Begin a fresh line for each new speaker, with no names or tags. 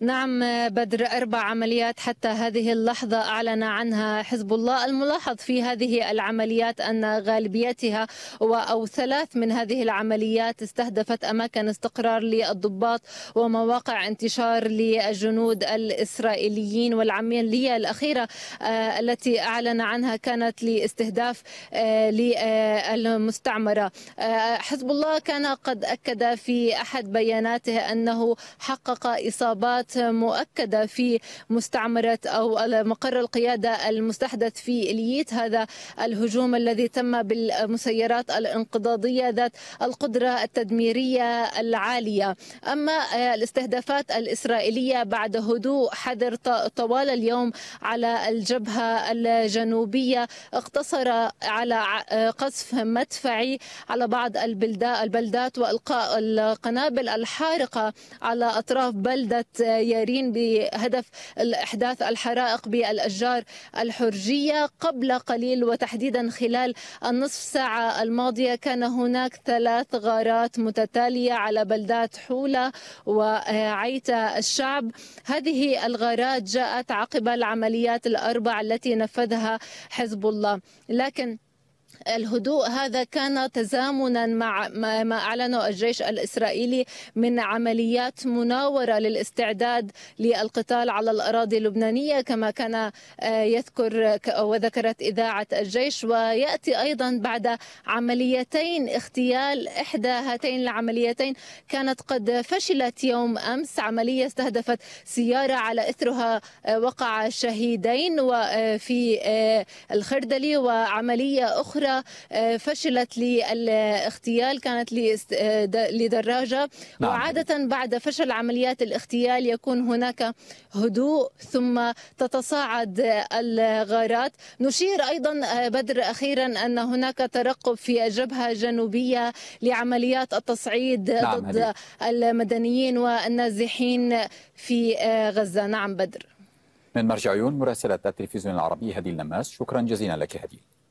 نعم بدر أربع عمليات حتى هذه اللحظة أعلن عنها حزب الله الملاحظ في هذه العمليات أن غالبيتها أو ثلاث من هذه العمليات استهدفت أماكن استقرار للضباط ومواقع انتشار للجنود الإسرائيليين والعملية الأخيرة آه، التي أعلن عنها كانت لاستهداف آه، للمستعمرة آه، حزب الله كان قد أكد في أحد بياناته أنه حقق إصابات تغييرات مؤكدة في مستعمرة أو مقر القيادة المستحدث في إليت هذا الهجوم الذي تم بالمسيرات الانقضاضية ذات القدرة التدميرية العالية أما الاستهدافات الإسرائيلية بعد هدوء حذر طوال اليوم على الجبهة الجنوبية اقتصر على قصف مدفعي على بعض البلدات والقاء القنابل الحارقة على أطراف بلدة يارين بهدف إحداث الحرائق بالأشجار الحرجية قبل قليل وتحديدا خلال النصف ساعة الماضية كان هناك ثلاث غارات متتالية على بلدات حولة وعيت الشعب هذه الغارات جاءت عقب العمليات الأربع التي نفذها حزب الله لكن الهدوء هذا كان تزامنا مع ما اعلنه الجيش الاسرائيلي من عمليات مناوره للاستعداد للقتال على الاراضي اللبنانيه كما كان آه، يذكر وذكرت اذاعه الجيش وياتي ايضا بعد عمليتين اغتيال احدى هاتين العمليتين كانت قد فشلت يوم امس عمليه استهدفت سياره على اثرها آه، وقع شهيدين وفي آه، الخردلي وعمليه اخرى مرة آه، فشلت للاغتيال كانت آه، لدراجة نعم. وعادة بعد فشل عمليات الاغتيال يكون هناك هدوء ثم تتصاعد الغارات نشير أيضا آه، بدر أخيرا أن هناك ترقب في جبهة جنوبية لعمليات التصعيد نعم ضد هدي. المدنيين والنازحين في غزة نعم بدر من مرجع عيون مراسلة التلفزيون العربي هديل نماس شكرا جزيلا لك هديل